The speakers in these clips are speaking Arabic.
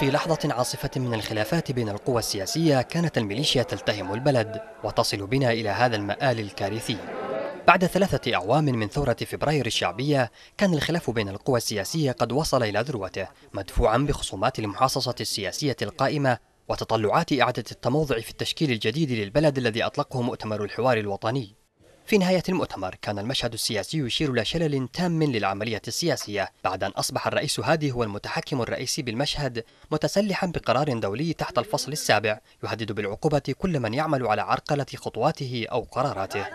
في لحظة عاصفة من الخلافات بين القوى السياسية كانت الميليشيا تلتهم البلد وتصل بنا إلى هذا المآل الكارثي بعد ثلاثة أعوام من ثورة فبراير الشعبية كان الخلاف بين القوى السياسية قد وصل إلى ذروته مدفوعا بخصومات المحاصصة السياسية القائمة وتطلعات إعادة التموضع في التشكيل الجديد للبلد الذي أطلقه مؤتمر الحوار الوطني في نهاية المؤتمر كان المشهد السياسي يشير إلى شلل تام للعملية السياسية بعد أن أصبح الرئيس هادي هو المتحكم الرئيسي بالمشهد متسلحا بقرار دولي تحت الفصل السابع يهدد بالعقوبة كل من يعمل على عرقلة خطواته أو قراراته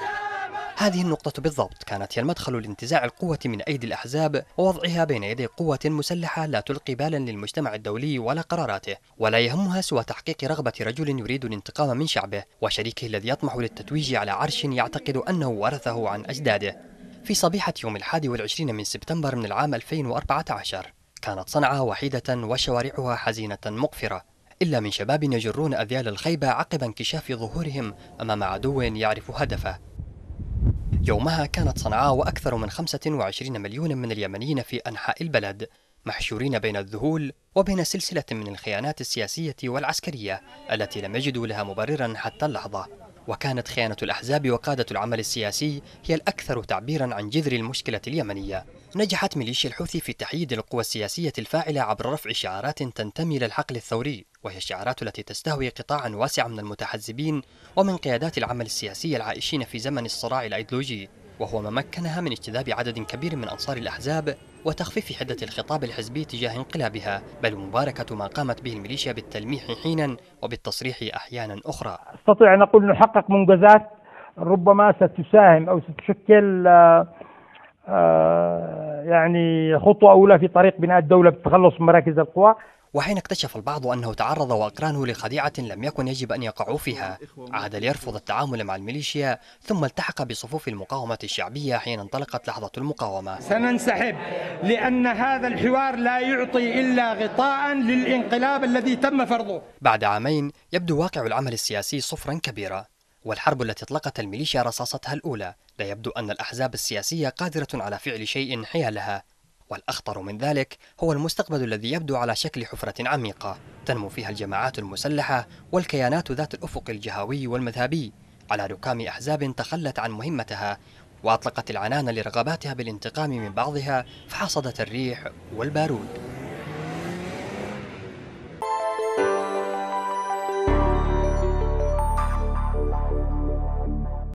هذه النقطة بالضبط كانت هي المدخل لانتزاع القوة من أيدي الأحزاب ووضعها بين يدي قوة مسلحة لا تلقي بالا للمجتمع الدولي ولا قراراته ولا يهمها سوى تحقيق رغبة رجل يريد الانتقام من شعبه وشريكه الذي يطمح للتتويج على عرش يعتقد أنه ورثه عن أجداده في صبيحة يوم الحادي والعشرين من سبتمبر من العام 2014 كانت صنعاء وحيدة وشوارعها حزينة مقفرة إلا من شباب يجرون أذيال الخيبة عقب انكشاف ظهورهم أمام عدو يعرف هدفه يومها كانت صنعاء وأكثر من 25 مليون من اليمنيين في أنحاء البلد محشورين بين الذهول وبين سلسلة من الخيانات السياسية والعسكرية التي لم يجدوا لها مبررا حتى اللحظة وكانت خيانة الأحزاب وقادة العمل السياسي هي الأكثر تعبيرا عن جذر المشكلة اليمنية نجحت ميليشيا الحوثي في تحييد القوى السياسية الفاعلة عبر رفع شعارات تنتمي للحقل الثوري وهي الشعارات التي تستهوي قطاعا واسعا من المتحزبين ومن قيادات العمل السياسي العائشين في زمن الصراع الأيديولوجي وهو ما مكنها من اجتذاب عدد كبير من أنصار الأحزاب وتخفيف حدة الخطاب الحزبي تجاه انقلابها بل مباركة ما قامت به الميليشيا بالتلميح حينا وبالتصريح أحيانا أخرى استطيع أن أقول نحقق منجزات ربما ستساهم أو ستشكل آه، آه، يعني خطوة أولى في طريق بناء الدولة بالتخلص من مراكز القوى وحين اكتشف البعض أنه تعرض وأقرانه لخديعة لم يكن يجب أن يقعوا فيها عاد ليرفض التعامل مع الميليشيا ثم التحق بصفوف المقاومة الشعبية حين انطلقت لحظة المقاومة سننسحب لأن هذا الحوار لا يعطي إلا غطاء للانقلاب الذي تم فرضه بعد عامين يبدو واقع العمل السياسي صفرا كبيرا والحرب التي أطلقت الميليشيا رصاصتها الأولى لا يبدو أن الأحزاب السياسية قادرة على فعل شيء حيالها والأخطر من ذلك هو المستقبل الذي يبدو على شكل حفرة عميقة تنمو فيها الجماعات المسلحة والكيانات ذات الأفق الجهوي والمذهبي على ركام أحزاب تخلت عن مهمتها وأطلقت العنان لرغباتها بالانتقام من بعضها فحصدت الريح والبارود